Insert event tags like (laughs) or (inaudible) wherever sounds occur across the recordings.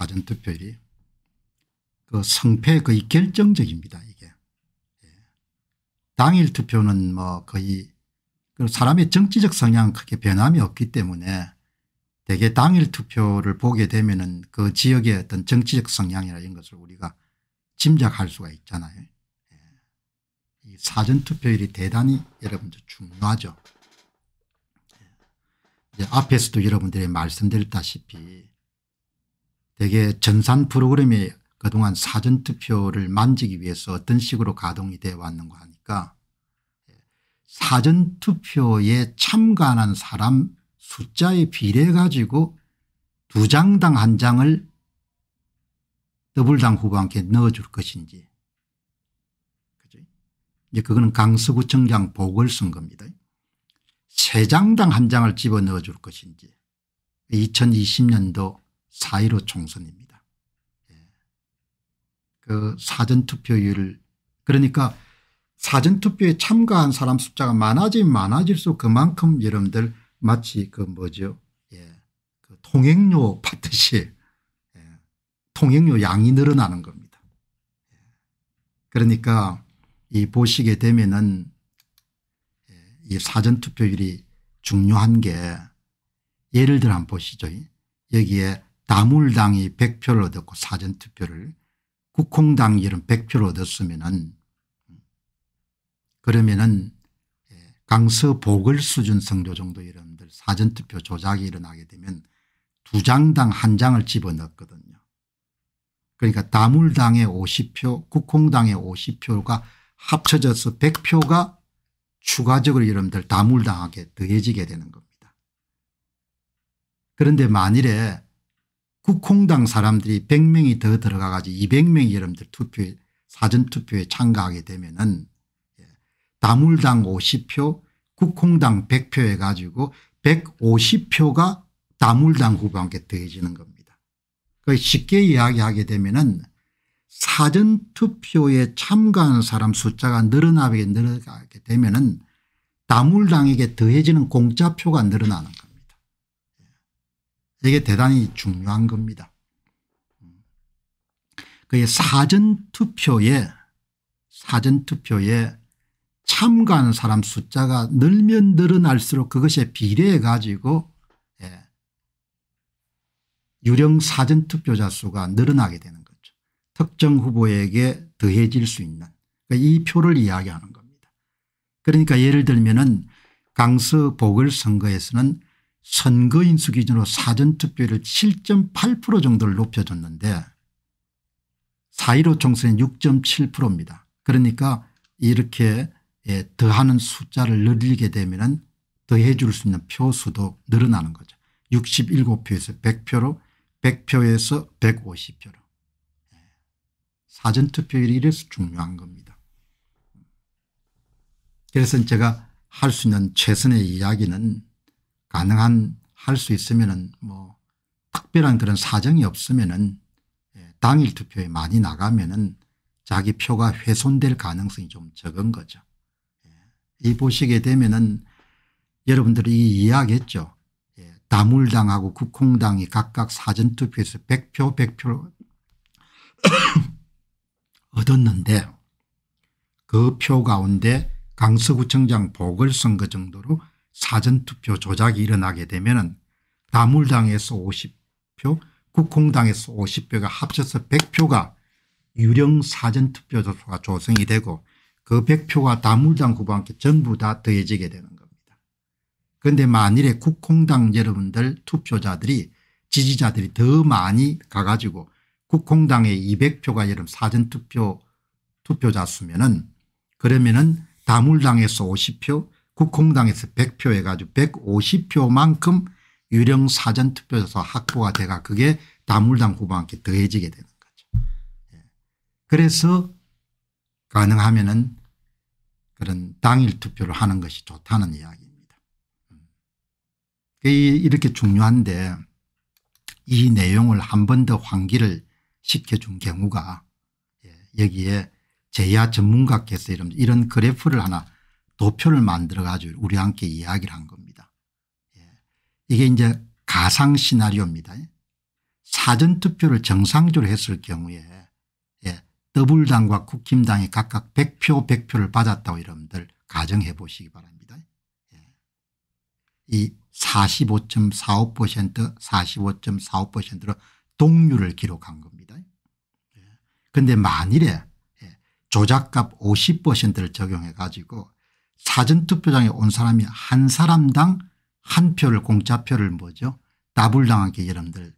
사전투표율이 그 성패 거의 결정적입니다 이게 예. 당일 투표는 뭐 거의 그 사람의 정치적 성향 크게 변함이 없기 때문에 대개 당일 투표를 보게 되면은 그 지역의 어떤 정치적 성향이나 이런 것을 우리가 짐작할 수가 있잖아요. 예. 사전 투표율이 대단히 여러분들 중요하죠. 예. 앞에서도 여러분들이 말씀드렸다시피 대개 전산 프로그램이 그동안 사전투표를 만지기 위해서 어떤 식으로 가동이 되어 왔는가 하니까 사전투표에 참가하는 사람 숫자에 비례 가지고 두 장당 한 장을 더블당 후보한테 넣어줄 것인지 그죠? 이제 그거는 강서구청장 보궐선거입니다. 세 장당 한 장을 집어넣어줄 것인지 2020년도 4.15 총선입니다. 예. 그사전투표율 그러니까 사전투표에 참가한 사람 숫자가 많아지면 많아질수록 그만큼 여러분들 마치 그 뭐죠 예. 그 통행료 받듯이 예. 통행료 양이 늘어나는 겁니다. 예. 그러니까 이 보시게 되면은 예, 이 사전투표율이 중요한 게 예를 들어 한 보시죠. 여기에 다물당이 100표를 얻었고 사전투표를 국공당이 이런 100표를 얻었으면은 그러면은 예, 강서 보궐 수준 성조 정도 여러분들 사전투표 조작이 일어나게 되면 두 장당 한 장을 집어넣거든요. 그러니까 다물당의 50표 국공당의 50표가 합쳐져서 100표가 추가적으로 여러분들 다물당하게 더해지게 되는 겁니다. 그런데 만일에 국공당 사람들이 100명이 더 들어가가지고 200명이 여러분들 투표에 사전투표에 참가하게 되면은 예, 다물당 50표 국공당 100표 해가지고 150표가 다물당 후보한테 더해지는 겁니다. 그 쉽게 이야기하게 되면은 사전투표에 참가하는 사람 숫자가 늘어나게 늘어가게 되면은 다물당에게 더해지는 공짜표가 늘어나는 이게 대단히 중요한 겁니다. 그 사전투표에 사전투표에 참가하는 사람 숫자가 늘면 늘어날수록 그것에 비례해 가지고 예. 유령 사전투표자 수가 늘어나게 되는 거죠. 특정 후보에게 더해질 수 있는 그러니까 이 표를 이야기하는 겁니다. 그러니까 예를 들면 은 강서 보궐선거에서는 선거인수 기준으로 사전투표율을 7.8% 정도를 높여줬는데 4.15 총선은 6.7%입니다. 그러니까 이렇게 예, 더하는 숫자를 늘리게 되면 더해 줄 수 있는 표수도 늘어나는 거죠. 67표에서 100표로 100표에서 150표로. 예. 사전투표율이 이래서 중요한 겁니다. 그래서 제가 할 수 있는 최선의 이야기는 가능한 할 수 있으면은 뭐 특별한 그런 사정이 없으면은 예, 당일 투표에 많이 나가면은 자기 표가 훼손될 가능성이 좀 적은 거죠. 예, 이 보시게 되면은 여러분들이 이해하겠죠. 예, 다물당하고 국콩당이 각각 사전투표에서 100표 100표 (coughs) 얻었는데 그 표 가운데 강서구청장 보궐선거 정도로 사전투표 조작이 일어나게 되면 다물당에서 50표 국공당에서 50표가 합쳐서 100표가 유령 사전투표조가 사 조성이 되고 그 100표가 다물당 후보와 함 전부 다 더해지게 되는 겁니다. 그런데 만일에 국공당 여러분들 투표자들이 지지자들이 더 많이 가가지고 국공당의 200표가 여러분 사전투표 투표자 수면은 그러면은 다물당에서 50표 국공당에서 100표 해가지고 150표만큼 유령 사전투표에서 확보가 돼가 그게 다물당 후보한테 더해지게 되는 거죠. 예. 그래서 가능하면 은 그런 당일 투표를 하는 것이 좋다는 이야기입니다. 음. 이렇게 중요한데 이 내용을 한 번 더 환기를 시켜준 경우가 예, 여기에 제야 전문가께서 이런, 이런 그래프를 하나 도표를 만들어 가지고 우리와 함께 이야기를 한 겁니다. 예. 이게 이제 가상 시나리오입니다. 예. 사전투표를 정상적으로 했을 경우에 예. 더블당과 국힘당이 각각 100표 100표를 받았다고 여러분들 가정해 보시기 바랍니다. 예. 이45.45% 45.45%로 동률을 기록한 겁니다. 그런데 예. 만일에 예, 조작값 50%를 적용해 가지고 사전투표장에 온 사람이 한 사람당 한 표를 공짜표를 뭐죠 나불당하게 여러분들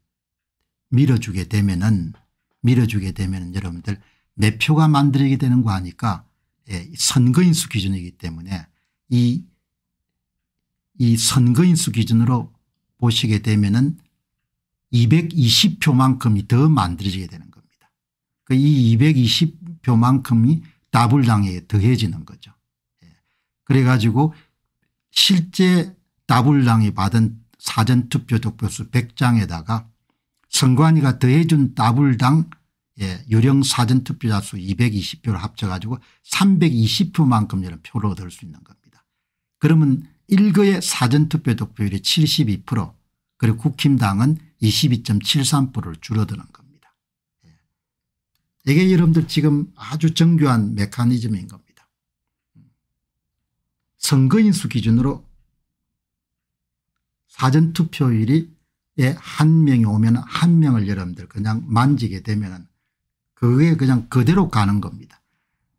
밀어주게 되면은 밀어주게 되면 여러분들 내 표가 만들게 되는 거 아니까 예, 선거인수 기준이기 때문에 이, 이 선거인수 기준으로 보시게 되면은 220표만큼이 더 만들어지게 되는 겁니다. 그이 220표만큼이 다불당에 더해지는 거죠. 그래가지고 실제 나불당이 받은 사전투표 득표수 100장에다가 선관위가 더해준 나불당 예, 유령 사전투표자 수 220표를 합쳐가지고 320표만큼 이런 표를 얻을 수 있는 겁니다. 그러면 일거의 사전투표 득표율이 72% 그리고 국힘당은 22.73%를 줄어드는 겁니다. 예. 이게 여러분들 지금 아주 정교한 메커니즘인 겁니다. 선거인수 기준으로 사전투표일이 한 명이 오면 한 명을 여러분들 그냥 만지게 되면 그게 그냥 그대로 가는 겁니다.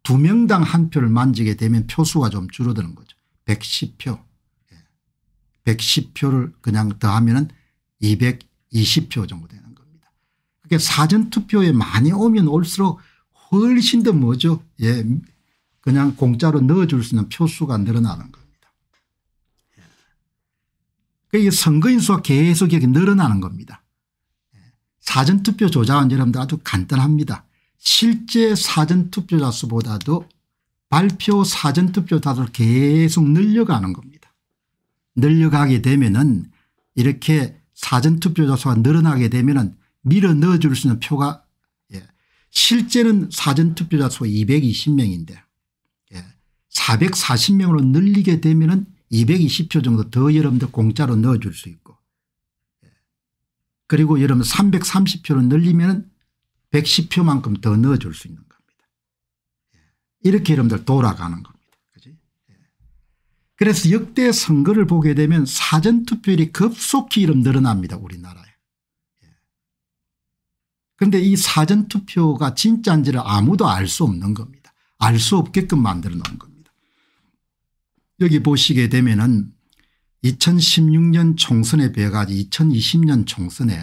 두 명당 한 표를 만지게 되면 표수가 좀 줄어드는 거죠. 110표. 110표를 예. 그냥 더하면 220표 정도 되는 겁니다. 그게 그러니까 사전투표에 많이 오면 올수록 훨씬 더 뭐죠. 예, 그냥 공짜로 넣어줄 수 있는 표수가 늘어나는 겁니다. 그이 선거인 수가 계속 이렇게 늘어나는 겁니다. 사전투표 조작은 여러분들 아주 간단합니다. 실제 사전투표자 수보다도 발표 사전투표 자수를 계속 늘려가는 겁니다. 늘려가게 되면은 이렇게 사전투표자 수가 늘어나게 되면은 밀어 넣어줄 수 있는 표가 예, 실제는 사전투표자 수 220명인데 440명으로 늘리게 되면 은 220표 정도 더 여러분들 공짜로 넣어줄 수 있고 그리고 여러분 330표로 늘리면 은 110표만큼 더 넣어줄 수 있는 겁니다. 이렇게 여러분들 돌아가는 겁니다. 그지? 그래서 역대 선거를 보게 되면 사전투표율이 급속히 이름 늘어납니다. 우리나라에. 그런데 이 사전투표가 진짜인지를 아무도 알 수 없는 겁니다. 알 수 없게끔 만들어 놓은 겁니다. 여기 보시게 되면은 2016년 총선에 비해 가지고 2020년 총선에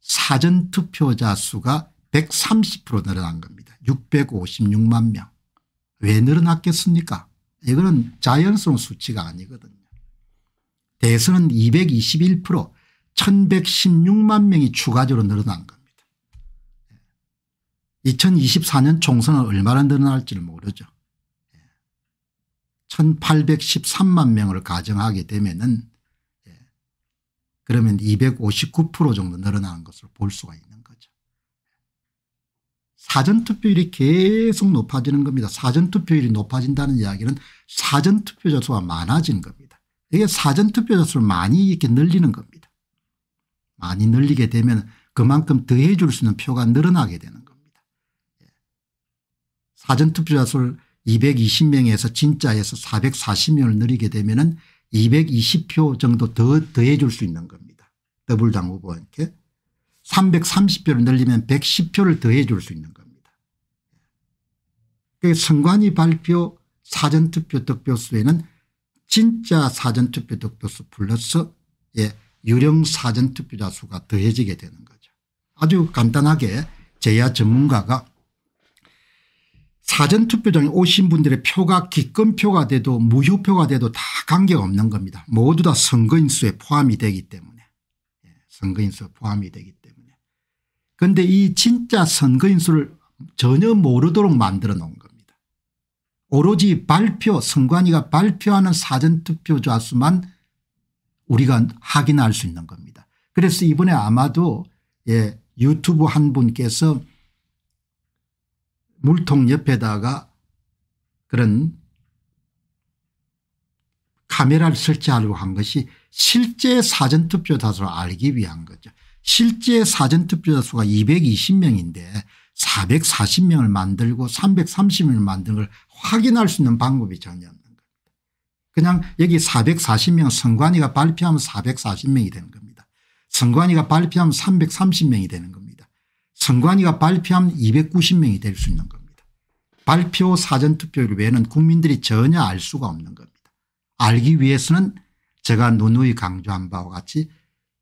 사전투표자 수가 130% 늘어난 겁니다. 656만 명. 왜 늘어났겠습니까? 이거는 자연스러운 수치가 아니거든요. 대선은 221% 1116만 명이 추가적으로 늘어난 겁니다. 2024년 총선은 얼마나 늘어날지를 모르죠. 1813만 명을 가정하게 되면은 예. 그러면 259% 정도 늘어나는 것을 볼 수가 있는 거죠. 사전투표율이 계속 높아지는 겁니다. 사전투표율이 높아진다는 이야기는 사전투표자 수가 많아진 겁니다. 이게 사전투표자 수를 많이 이렇게 늘리는 겁니다. 많이 늘리게 되면 그만큼 더해줄 수 있는 표가 늘어나게 되는 겁니다. 예. 사전투표자 수를 220명에서 진짜에서 440명을 늘리게 되면 은 220표 정도 더 더해 줄 수 있는 겁니다. 더블당 후보한테 330표를 늘리면 110표를 더해 줄 수 있는 겁니다. 선관위 발표 사전투표 득표수에는 진짜 사전투표 득표수 플러스 예, 유령 사전투표자 수가 더해지게 되는 거죠. 아주 간단하게 제야 전문가가 사전투표장에 오신 분들의 표가 기권표가 돼도 무효표가 돼도 다 관계없는 겁니다. 모두 다 선거인수에 포함이 되기 때문에 예, 선거인수에 포함이 되기 때문에 그런데 이 진짜 선거인수를 전혀 모르도록 만들어 놓은 겁니다. 오로지 발표 선관위가 발표하는 사전투표좌 수만 우리가 확인할 수 있는 겁니다. 그래서 이번에 아마도 예, 유튜브 한 분께서 물통 옆에다가 그런 카메라를 설치하려고 한 것이 실제 사전투표 자수를 알기 위한 거죠. 실제 사전투표 자수가 220명인데 440명을 만들고 330명을 만든 걸 확인할 수 있는 방법이 전혀 없는 겁니다. 그냥 여기 440명 선관위가 발표하면 440명이 되는 겁니다. 선관위가 발표하면 330명이 되는 겁니다. 선관위가 발표하면 290명이 될 수 있는 겁니다. 발표 사전투표율 외에는 국민들이 전혀 알 수가 없는 겁니다. 알기 위해서는 제가 누누이 강조한 바와 같이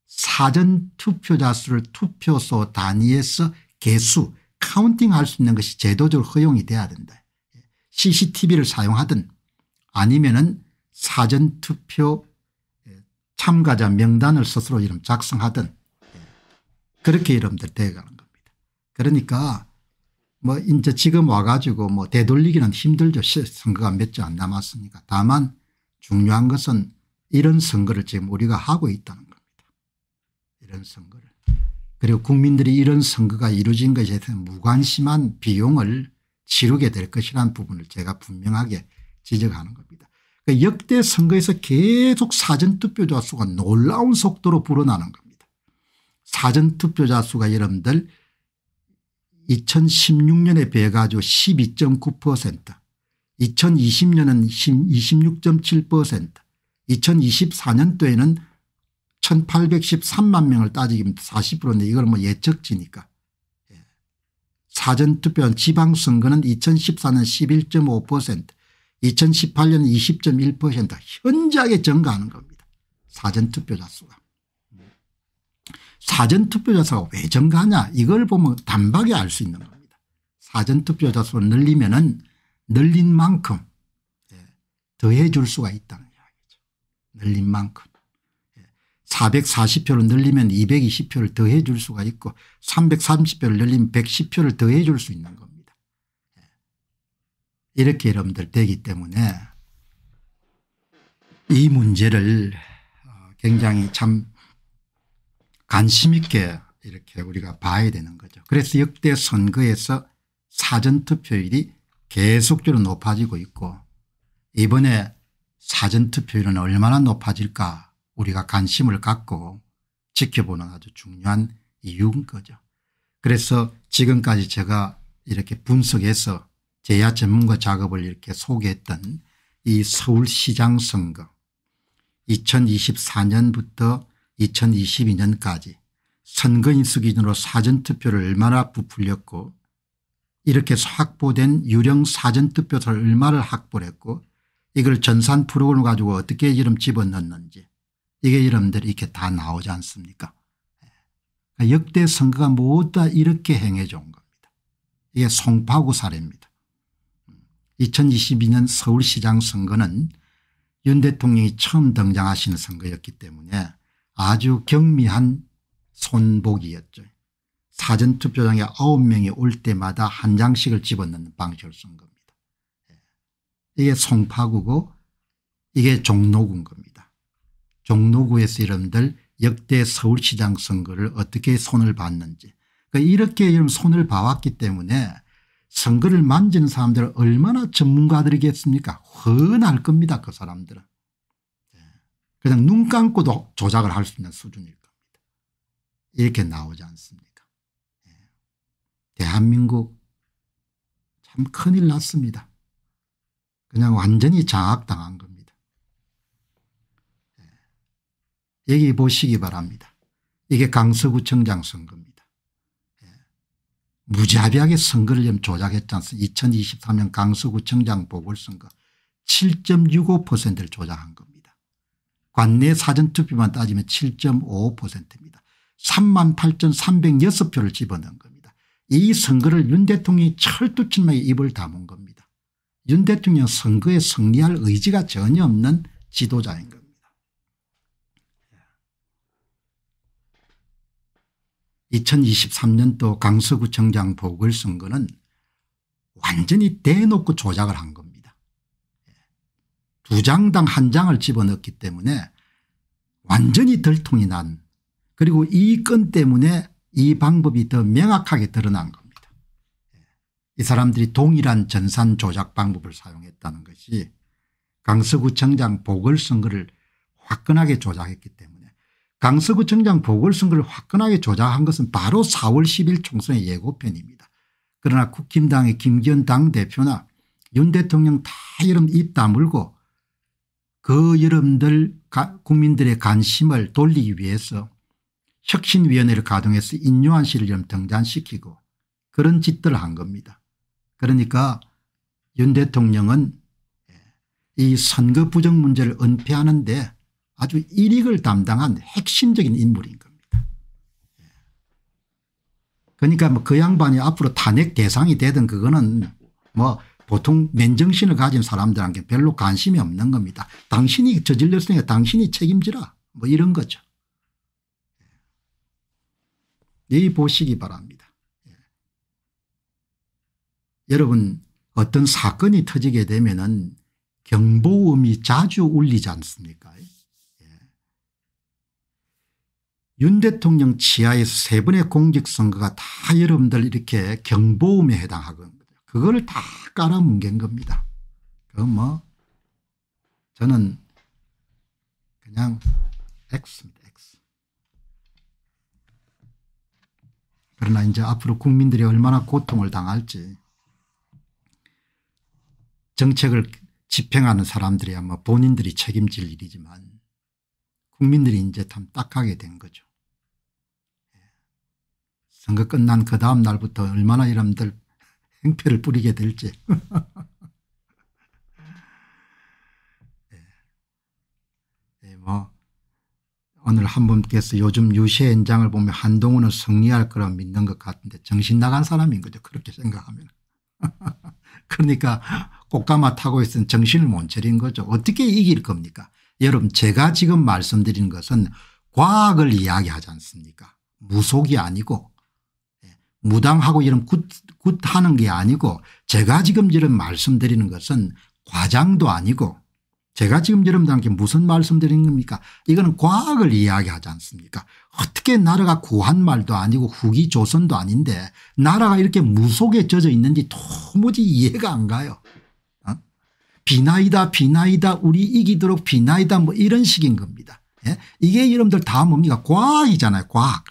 사전투표자 수를 투표소 단위에서 개수 카운팅할 수 있는 것이 제도적으로 허용이 돼야 된다. cctv를 사용하든 아니면 은 사전투표 예, 참가자 명단을 스스로 이름 작성하든 예, 그렇게 이름들 대가는 그러니까 뭐 이제 지금 와가지고 뭐 되돌리기는 힘들죠. 선거가 몇 주 안 남았으니까. 다만 중요한 것은 이런 선거를 지금 우리가 하고 있다는 겁니다. 이런 선거를. 그리고 국민들이 이런 선거가 이루어진 것에 대한 무관심한 비용을 치르게 될 것이라는 부분을 제가 분명하게 지적하는 겁니다. 그 역대 선거에서 계속 사전투표자 수가 놀라운 속도로 불어나는 겁니다. 사전투표자 수가 여러분들 2016년에 비해가 아주 12.9% 2020년은 26.7% 2024년도에는 1813만 명을 따지기면 40%인데 이걸 뭐 예측지니까. 예. 사전투표 지방선거는 2014년 11.5% 2018년 20.1% 현저하게 증가하는 겁니다. 사전투표자 수가. 사전투표자수가 왜 증가하냐 이걸 보면 단박에 알 수 있는 겁니다. 사전투표자수를 늘리면 은 늘린 만큼 예, 더해 줄 수가 있다는 이야기죠. 늘린 만큼. 440표를 예, 늘리면 220표를 더해 줄 수가 있고 330표를 늘리면 110표를 더해 줄수 있는 겁니다. 예, 이렇게 여러분들 되기 때문에 이 문제를 어, 굉장히 참 관심 있게 이렇게 우리가 봐야 되는 거죠. 그래서 역대 선거에서 사전투표율이 계속적으로 높아지고 있고 이번에 사전투표율은 얼마나 높아질까 우리가 관심을 갖고 지켜보는 아주 중요한 이유인 거죠. 그래서 지금까지 제가 이렇게 분석해서 제야 전문가 작업을 이렇게 소개했던 이 서울시장 선거 2024년부터 2022년까지 선거인 수기준으로 사전투표를 얼마나 부풀렸고 이렇게 확보된 유령 사전투표를 얼마를 확보를 했고 이걸 전산 프로그램 가지고 어떻게 이름 집어넣는지 이게 여러분들이 이렇게 다 나오지 않습니까 예. 그러니까 역대 선거가 모두 다 이렇게 행해져 온 겁니다. 이게 송파구 사례입니다. 2022년 서울시장 선거는 윤 대통령이 처음 등장하시는 선거였기 때문에 아주 경미한 손보기였죠. 사전투표장에 9명이 올 때마다 한 장씩을 집어넣는 방식을 쓴 겁니다. 예. 이게 송파구고 이게 종로구인 겁니다. 종로구에서 이름들 역대 서울시장 선거를 어떻게 손을 봤는지 그러니까 이렇게 이런 손을 봐왔기 때문에 선거를 만지는 사람들은 얼마나 전문가들이겠습니까 훤할 겁니다 그 사람들은 그냥 눈 감고도 조작을 할 수 있는 수준일 겁니다. 이렇게 나오지 않습니까? 예. 대한민국 참 큰일 났습니다. 그냥 완전히 장악당한 겁니다. 예. 여기 보시기 바랍니다. 이게 강서구청장 선거입니다. 예. 무자비하게 선거를 좀 조작했지 않습니까 2023년 강서구청장 보궐선거 7.65%를 조작한 겁니다. 관내 사전투표만 따지면 7 5입니다 3만 8,306표를 집어넣은 겁니다. 이 선거를 윤 대통령이 철두침미하 입을 다문 겁니다. 윤 대통령 선거에 승리할 의지가 전혀 없는 지도자인 겁니다. 2 0 2 3년도 강서구청장 보궐선거는 완전히 대놓고 조작을 한 겁니다. 두 장당 한 장을 집어넣기 때문에 완전히 들통이 난 그리고 이 건 때문에 이 방법이 더 명확하게 드러난 겁니다. 이 사람들이 동일한 전산 조작 방법을 사용했다는 것이 강서구청장 보궐선거를 화끈하게 조작했기 때문에 강서구청장 보궐선거를 화끈하게 조작한 것은 바로 4월 10일 총선의 예고편입니다. 그러나 국힘당의 김기현 당대표나 윤 대통령 다 이름 입 다물고 그 여러분들 국민들의 관심을 돌리기 위해서 혁신위원회를 가동해서 인요한 씨를 등장시키고 그런 짓들을 한 겁니다. 그러니까 윤 대통령은 예, 이 선거 부정 문제를 은폐하는데 아주 일익을 담당한 핵심적인 인물인 겁니다. 예. 그러니까 뭐 그 양반이 앞으로 탄핵 대상이 되든 그거는 뭐 보통 맨정신을 가진 사람들한테 별로 관심이 없는 겁니다. 당신이 저질렀으니까 당신이 책임지라 뭐 이런 거죠. 이 예. 보시기 바랍니다. 예. 여러분 어떤 사건이 터지게 되면 은 경보음이 자주 울리지 않습니까 예. 윤 대통령 치하에서 세 번의 공직선거가 다 여러분들 이렇게 경보음에 해당하거든요. 그거를 다 깔아뭉갠 겁니다. 그 뭐 저는 그냥 X입니다. X. 그러나 이제 앞으로 국민들이 얼마나 고통을 당할지 정책을 집행하는 사람들이야 뭐 본인들이 책임질 일이지만 국민들이 이제 참 딱하게 된 거죠. 예. 선거 끝난 그 다음 날부터 얼마나 이람들 행패를 뿌리게 될지. 네, (laughs) 뭐 오늘 한 분께서 요즘 유세 현장을 보면 한동훈은 승리할 거라 믿는 것 같은데 정신 나간 사람인 거죠. 그렇게 생각하면. (laughs) 그러니까 꽃가마 타고 있은 정신을 못 차린 거죠. 어떻게 이길 겁니까? 여러분 제가 지금 말씀드린 것은 과학을 이야기하지 않습니까? 무속이 아니고 무당하고 이런 굿, 굿 하는 게 아니고 제가 지금 저런 말씀드리는 것은 과장도 아니고 제가 지금 여러분들한테 무슨 말씀드리는 겁니까 이거는 과학을 이야기하지 않습니까 어떻게 나라가 구한 말도 아니고 후기 조선도 아닌데 나라가 이렇게 무속에 젖어 있는지 도무지 이해가 안 가요. 어? 비나이다 비나이다 우리 이기도록 비나이다 뭐 이런 식인 겁니다. 예? 이게 여러분들 다 뭡니까 과학이잖아요 과학.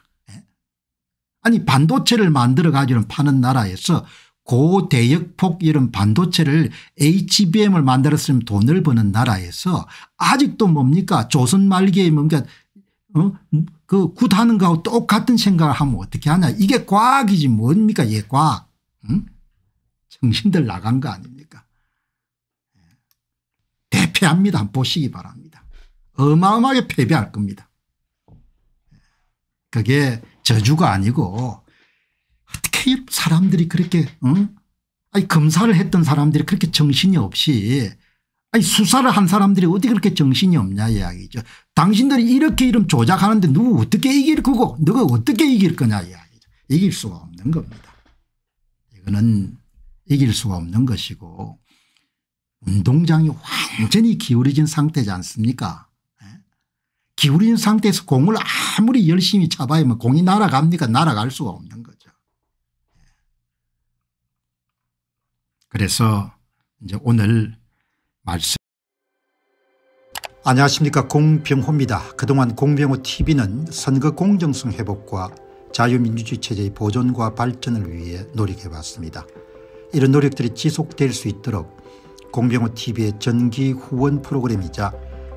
아니 반도체를 만들어 가지고 파는 나라에서 고대역폭 이런 반도체를 HBM을 만들었으면 돈을 버는 나라에서 아직도 뭡니까 조선 말기에 뭡니까 어? 그 굿하는 거하고 똑같은 생각을 하면 어떻게 하냐 이게 과학이지 뭡니까 이게 과학 응? 정신들 나간 거 아닙니까 예. 대패합니다 한번 보시기 바랍니다 어마어마하게 패배할 겁니다 예. 그게 저주가 아니고 어떻게 사람들이 그렇게 응? 어? 아니 검사를 했던 사람들이 그렇게 정신이 없이 아니 수사를 한 사람들이 어떻게 그렇게 정신이 없냐 이야기죠. 당신들이 이렇게 이름 조작하는데 누구 어떻게 이길 거고 누가 어떻게 이길 거냐 이야기죠. 이길 수가 없는 겁니다. 이거는 이길 수가 없는 것이고 운동장이 완전히 기울어진 상태지 않습니까 기울인 상태에서 공을 아무리 열심히 잡아야 공이 날아갑니까 날아갈 수가 없는 거죠. 예. 그래서 이제 오늘 말씀 안녕하십니까 공병호입니다. 그동안 공병호 tv는 선거 공정성 회복과 자유민주주의 체제의 보존과 발전을 위해 노력해왔습니다. 이런 노력들이 지속될 수 있도록 공병호 tv의 전기 후원 프로그램이자